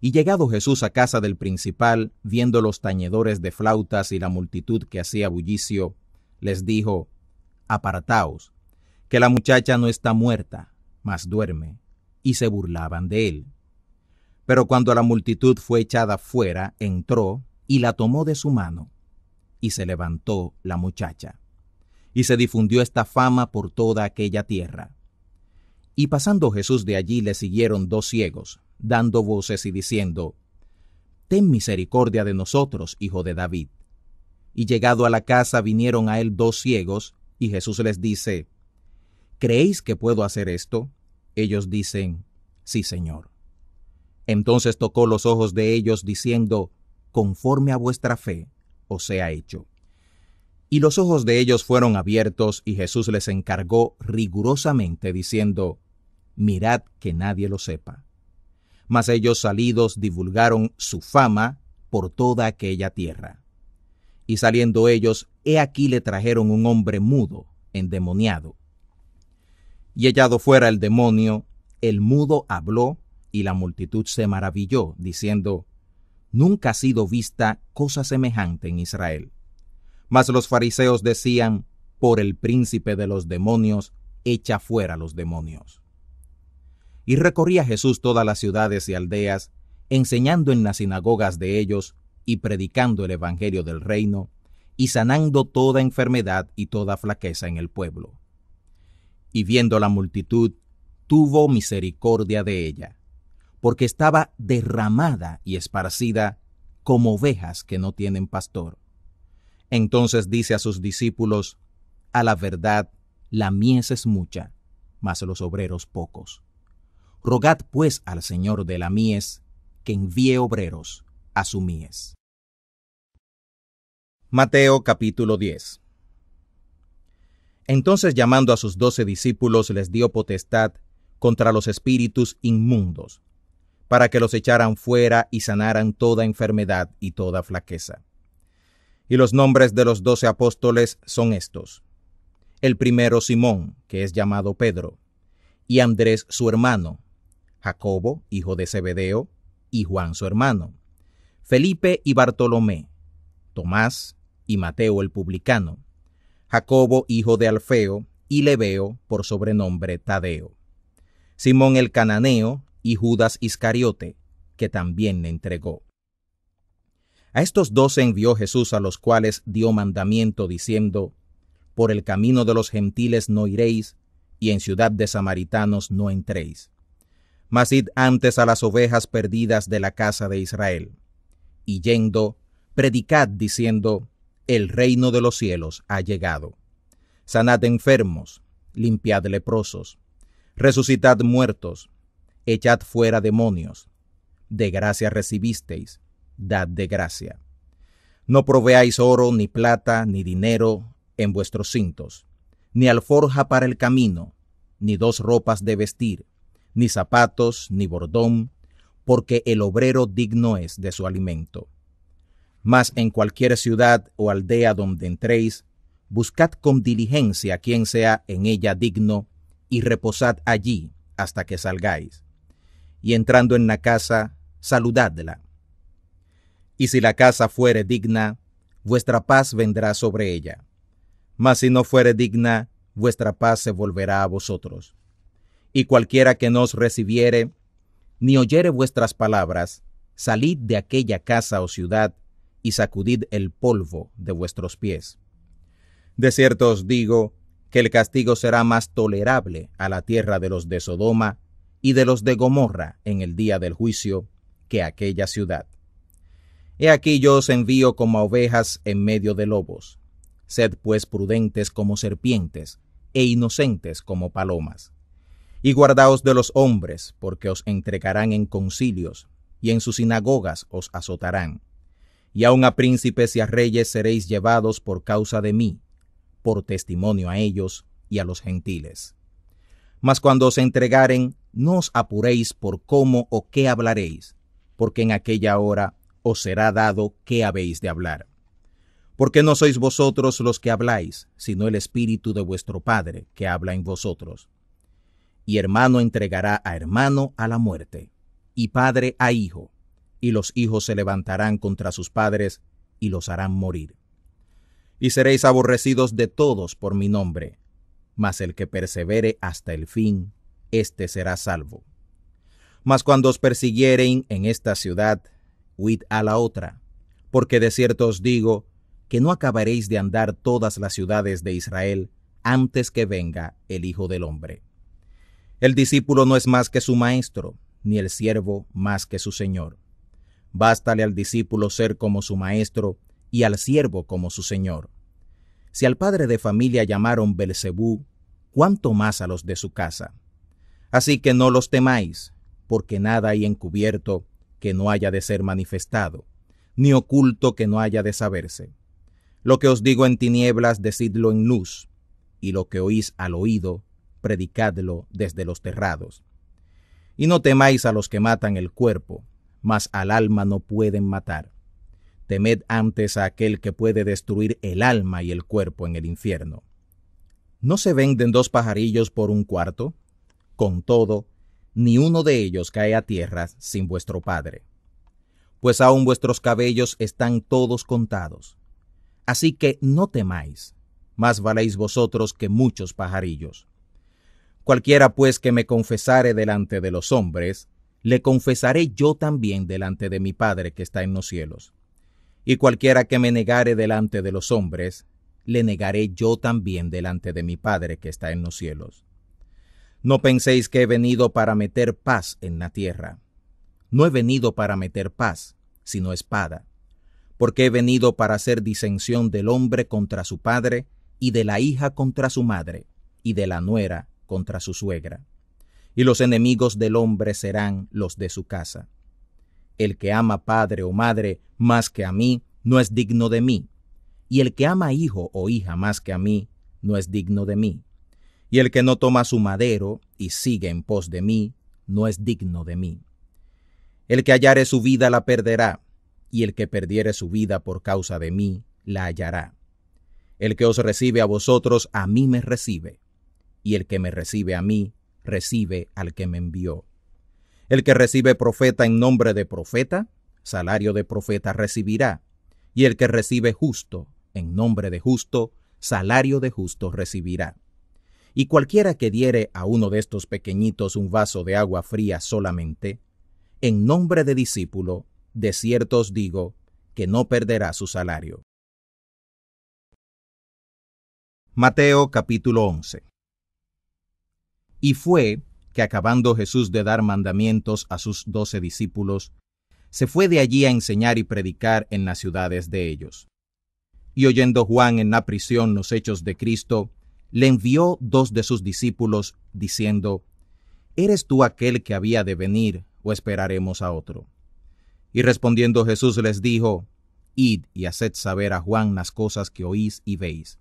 Y llegado Jesús a casa del principal, viendo los tañedores de flautas y la multitud que hacía bullicio, les dijo, Apartaos, que la muchacha no está muerta, mas duerme. Y se burlaban de él. Pero cuando la multitud fue echada fuera, entró y la tomó de su mano, y se levantó la muchacha. Y se difundió esta fama por toda aquella tierra. Y pasando Jesús de allí le siguieron dos ciegos, dando voces y diciendo, Ten misericordia de nosotros, hijo de David. Y llegado a la casa vinieron a él dos ciegos, y Jesús les dice, ¿Creéis que puedo hacer esto? Ellos dicen, Sí, Señor. Entonces tocó los ojos de ellos, diciendo, Conforme a vuestra fe os sea hecho. Y los ojos de ellos fueron abiertos, y Jesús les encargó rigurosamente, diciendo, Mirad que nadie lo sepa mas ellos salidos divulgaron su fama por toda aquella tierra. Y saliendo ellos, he aquí le trajeron un hombre mudo, endemoniado. Y hallado fuera el demonio, el mudo habló, y la multitud se maravilló, diciendo, Nunca ha sido vista cosa semejante en Israel. Mas los fariseos decían, Por el príncipe de los demonios, echa fuera los demonios. Y recorría Jesús todas las ciudades y aldeas, enseñando en las sinagogas de ellos y predicando el Evangelio del reino, y sanando toda enfermedad y toda flaqueza en el pueblo. Y viendo la multitud, tuvo misericordia de ella, porque estaba derramada y esparcida como ovejas que no tienen pastor. Entonces dice a sus discípulos, A la verdad, la mies es mucha, mas los obreros pocos. Rogad pues al Señor de la mies que envíe obreros a su mies. Mateo capítulo 10 Entonces llamando a sus doce discípulos les dio potestad contra los espíritus inmundos, para que los echaran fuera y sanaran toda enfermedad y toda flaqueza. Y los nombres de los doce apóstoles son estos. El primero Simón, que es llamado Pedro, y Andrés su hermano, Jacobo, hijo de Zebedeo, y Juan su hermano, Felipe y Bartolomé, Tomás y Mateo el publicano, Jacobo, hijo de Alfeo, y Lebeo, por sobrenombre Tadeo, Simón el cananeo, y Judas Iscariote, que también le entregó. A estos doce envió Jesús a los cuales dio mandamiento diciendo, Por el camino de los gentiles no iréis, y en ciudad de samaritanos no entréis, mas id antes a las ovejas perdidas de la casa de Israel. Y yendo, predicad diciendo, el reino de los cielos ha llegado. Sanad enfermos, limpiad leprosos, resucitad muertos, echad fuera demonios. De gracia recibisteis, dad de gracia. No proveáis oro, ni plata, ni dinero en vuestros cintos, ni alforja para el camino, ni dos ropas de vestir ni zapatos, ni bordón, porque el obrero digno es de su alimento. Mas en cualquier ciudad o aldea donde entréis, buscad con diligencia quien sea en ella digno, y reposad allí hasta que salgáis. Y entrando en la casa, saludadla. Y si la casa fuere digna, vuestra paz vendrá sobre ella. Mas si no fuere digna, vuestra paz se volverá a vosotros. Y cualquiera que nos recibiere, ni oyere vuestras palabras, salid de aquella casa o ciudad, y sacudid el polvo de vuestros pies. De cierto os digo que el castigo será más tolerable a la tierra de los de Sodoma y de los de Gomorra en el día del juicio que aquella ciudad. He aquí yo os envío como a ovejas en medio de lobos. Sed pues prudentes como serpientes e inocentes como palomas. Y guardaos de los hombres, porque os entregarán en concilios, y en sus sinagogas os azotarán. Y aun a príncipes y a reyes seréis llevados por causa de mí, por testimonio a ellos y a los gentiles. Mas cuando os entregaren, no os apuréis por cómo o qué hablaréis, porque en aquella hora os será dado qué habéis de hablar. Porque no sois vosotros los que habláis, sino el Espíritu de vuestro Padre que habla en vosotros y hermano entregará a hermano a la muerte, y padre a hijo, y los hijos se levantarán contra sus padres y los harán morir. Y seréis aborrecidos de todos por mi nombre, mas el que persevere hasta el fin, éste será salvo. Mas cuando os persiguieren en esta ciudad, huid a la otra, porque de cierto os digo que no acabaréis de andar todas las ciudades de Israel antes que venga el Hijo del Hombre. El discípulo no es más que su maestro, ni el siervo más que su señor. Bástale al discípulo ser como su maestro y al siervo como su señor. Si al padre de familia llamaron Belcebú, cuánto más a los de su casa. Así que no los temáis, porque nada hay encubierto que no haya de ser manifestado, ni oculto que no haya de saberse. Lo que os digo en tinieblas, decidlo en luz, y lo que oís al oído, predicadlo desde los terrados. Y no temáis a los que matan el cuerpo, mas al alma no pueden matar. Temed antes a aquel que puede destruir el alma y el cuerpo en el infierno. ¿No se venden dos pajarillos por un cuarto? Con todo, ni uno de ellos cae a tierra sin vuestro Padre. Pues aun vuestros cabellos están todos contados. Así que no temáis, más valéis vosotros que muchos pajarillos. Cualquiera pues que me confesare delante de los hombres, le confesaré yo también delante de mi Padre que está en los cielos. Y cualquiera que me negare delante de los hombres, le negaré yo también delante de mi Padre que está en los cielos. No penséis que he venido para meter paz en la tierra. No he venido para meter paz, sino espada, porque he venido para hacer disensión del hombre contra su padre, y de la hija contra su madre, y de la nuera contra su suegra. Y los enemigos del hombre serán los de su casa. El que ama padre o madre más que a mí, no es digno de mí. Y el que ama hijo o hija más que a mí, no es digno de mí. Y el que no toma su madero y sigue en pos de mí, no es digno de mí. El que hallare su vida la perderá, y el que perdiere su vida por causa de mí, la hallará. El que os recibe a vosotros, a mí me recibe y el que me recibe a mí, recibe al que me envió. El que recibe profeta en nombre de profeta, salario de profeta recibirá, y el que recibe justo en nombre de justo, salario de justo recibirá. Y cualquiera que diere a uno de estos pequeñitos un vaso de agua fría solamente, en nombre de discípulo, de cierto os digo, que no perderá su salario. Mateo capítulo 11 y fue que acabando Jesús de dar mandamientos a sus doce discípulos, se fue de allí a enseñar y predicar en las ciudades de ellos. Y oyendo Juan en la prisión los hechos de Cristo, le envió dos de sus discípulos, diciendo, ¿Eres tú aquel que había de venir, o esperaremos a otro? Y respondiendo Jesús les dijo, Id y haced saber a Juan las cosas que oís y veis.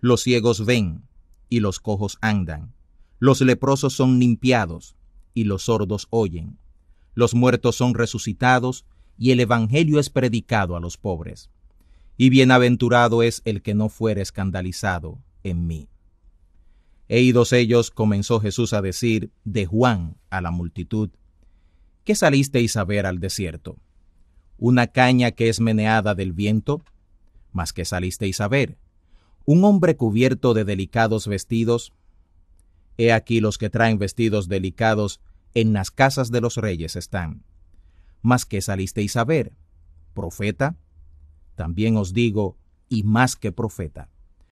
Los ciegos ven, y los cojos andan, los leprosos son limpiados y los sordos oyen. Los muertos son resucitados y el Evangelio es predicado a los pobres. Y bienaventurado es el que no fuere escandalizado en mí. E idos ellos, comenzó Jesús a decir de Juan a la multitud, ¿qué salisteis a ver al desierto? ¿Una caña que es meneada del viento? ¿Mas qué salisteis a ver? ¿Un hombre cubierto de delicados vestidos? He aquí los que traen vestidos delicados en las casas de los reyes están. Mas que salisteis a ver, profeta, también os digo, y más que profeta.